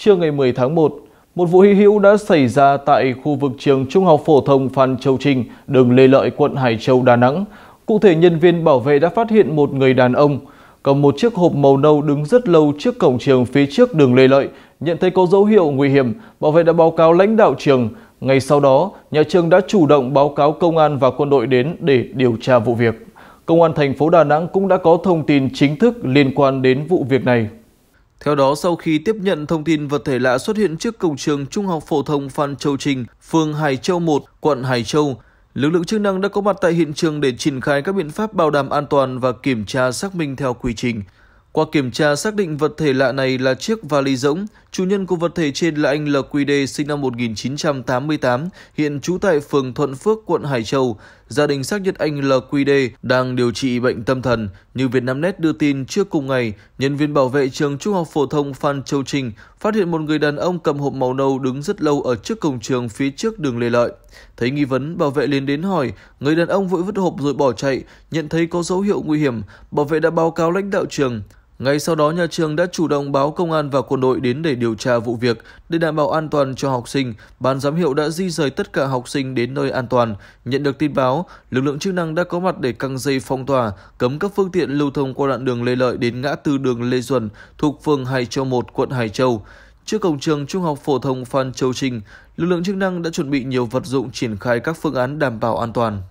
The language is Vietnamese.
Trưa ngày 10 tháng 1, một vụ hy hữu đã xảy ra tại khu vực trường Trung học phổ thông Phan Châu Trinh, đường Lê Lợi, quận Hải Châu, Đà Nẵng. Cụ thể, nhân viên bảo vệ đã phát hiện một người đàn ông cầm một chiếc hộp màu nâu đứng rất lâu trước cổng trường phía trước đường Lê Lợi. Nhận thấy có dấu hiệu nguy hiểm, bảo vệ đã báo cáo lãnh đạo trường. Ngay sau đó, nhà trường đã chủ động báo cáo công an và quân đội đến để điều tra vụ việc. Công an thành phố Đà Nẵng cũng đã có thông tin chính thức liên quan đến vụ việc này. Theo đó, sau khi tiếp nhận thông tin vật thể lạ xuất hiện trước cổng trường Trung học phổ thông Phan Châu Trinh, phường Hải Châu 1, quận Hải Châu, lực lượng chức năng đã có mặt tại hiện trường để triển khai các biện pháp bảo đảm an toàn và kiểm tra xác minh theo quy trình. Qua kiểm tra xác định vật thể lạ này là chiếc vali rỗng, chủ nhân của vật thể trên là anh LQD sinh năm 1988, hiện trú tại phường Thuận Phước, quận Hải Châu gia đình xác nhận anh LQD đang điều trị bệnh tâm thần. Như Việt Nam Net đưa tin trước cùng ngày, nhân viên bảo vệ trường Trung học phổ thông Phan Châu Trinh phát hiện một người đàn ông cầm hộp màu nâu đứng rất lâu ở trước cổng trường phía trước đường Lê Lợi. Thấy nghi vấn, bảo vệ liền đến hỏi, người đàn ông vội vứt hộp rồi bỏ chạy, nhận thấy có dấu hiệu nguy hiểm, bảo vệ đã báo cáo lãnh đạo trường. Ngay sau đó, nhà trường đã chủ động báo công an và quân đội đến để điều tra vụ việc. Để đảm bảo an toàn cho học sinh, ban giám hiệu đã di rời tất cả học sinh đến nơi an toàn. Nhận được tin báo, lực lượng chức năng đã có mặt để căng dây phong tỏa, cấm các phương tiện lưu thông qua đoạn đường Lê Lợi đến ngã tư đường Lê Duẩn thuộc phường Hải Châu 1, quận Hải Châu. Trước cổng trường Trung học phổ thông Phan Châu Trinh, lực lượng chức năng đã chuẩn bị nhiều vật dụng triển khai các phương án đảm bảo an toàn.